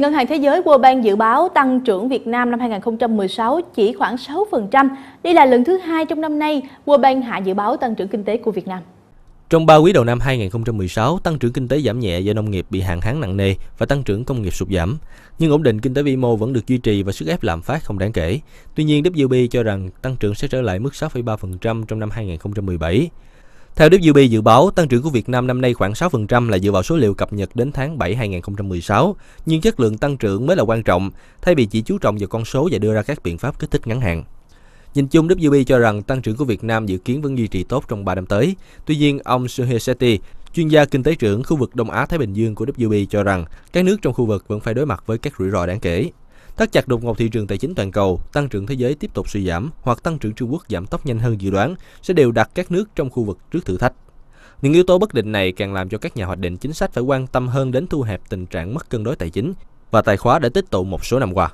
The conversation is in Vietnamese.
Ngân hàng Thế giới World Bank dự báo tăng trưởng Việt Nam năm 2016 chỉ khoảng 6%. Đây là lần thứ hai trong năm nay World Bank hạ dự báo tăng trưởng kinh tế của Việt Nam. Trong 3 quý đầu năm 2016, tăng trưởng kinh tế giảm nhẹ do nông nghiệp bị hạn hán nặng nề và tăng trưởng công nghiệp sụt giảm. Nhưng ổn định kinh tế vĩ mô vẫn được duy trì và sức ép lạm phát không đáng kể. Tuy nhiên, WB cho rằng tăng trưởng sẽ trở lại mức 6,3% trong năm 2017. Theo WB dự báo, tăng trưởng của Việt Nam năm nay khoảng 6% là dựa vào số liệu cập nhật đến tháng 7 2016, nhưng chất lượng tăng trưởng mới là quan trọng, thay vì chỉ chú trọng vào con số và đưa ra các biện pháp kích thích ngắn hạn. Nhìn chung, WB cho rằng tăng trưởng của Việt Nam dự kiến vẫn duy trì tốt trong 3 năm tới. Tuy nhiên, ông Suhe Seti, chuyên gia kinh tế trưởng khu vực Đông Á-Thái Bình Dương của WB cho rằng các nước trong khu vực vẫn phải đối mặt với các rủi ro đáng kể. Thắt chặt đột ngột thị trường tài chính toàn cầu, tăng trưởng thế giới tiếp tục suy giảm hoặc tăng trưởng Trung Quốc giảm tốc nhanh hơn dự đoán sẽ đều đặt các nước trong khu vực trước thử thách. Những yếu tố bất định này càng làm cho các nhà hoạch định chính sách phải quan tâm hơn đến thu hẹp tình trạng mất cân đối tài chính và tài khóa đã tích tụ một số năm qua.